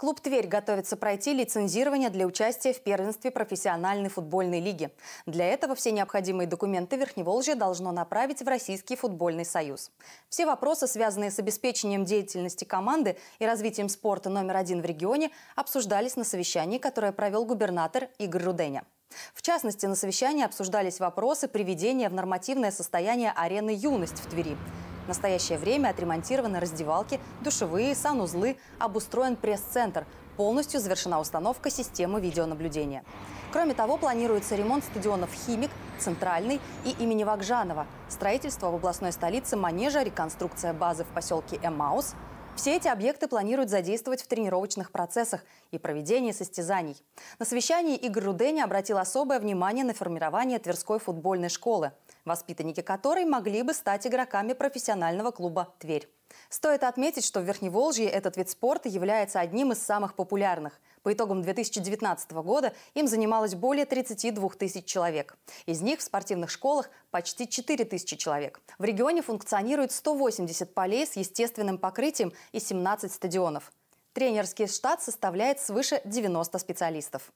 Клуб «Тверь» готовится пройти лицензирование для участия в первенстве профессиональной футбольной лиги. Для этого все необходимые документы Верхневолжье должно направить в Российский футбольный союз. Все вопросы, связанные с обеспечением деятельности команды и развитием спорта номер один в регионе, обсуждались на совещании, которое провел губернатор Игорь Руденя. В частности, на совещании обсуждались вопросы приведения в нормативное состояние арены «Юность» в Твери – в настоящее время отремонтированы раздевалки, душевые, санузлы, обустроен пресс-центр. Полностью завершена установка системы видеонаблюдения. Кроме того, планируется ремонт стадионов «Химик», «Центральный» и имени Вагжанова, строительство в областной столице манежа, реконструкция базы в поселке Эмаус, все эти объекты планируют задействовать в тренировочных процессах и проведении состязаний. На совещании Игорь Рудени обратил особое внимание на формирование Тверской футбольной школы, воспитанники которой могли бы стать игроками профессионального клуба «Тверь». Стоит отметить, что в Верхневолжье этот вид спорта является одним из самых популярных. По итогам 2019 года им занималось более 32 тысяч человек. Из них в спортивных школах почти 4 тысячи человек. В регионе функционирует 180 полей с естественным покрытием и 17 стадионов. Тренерский штат составляет свыше 90 специалистов.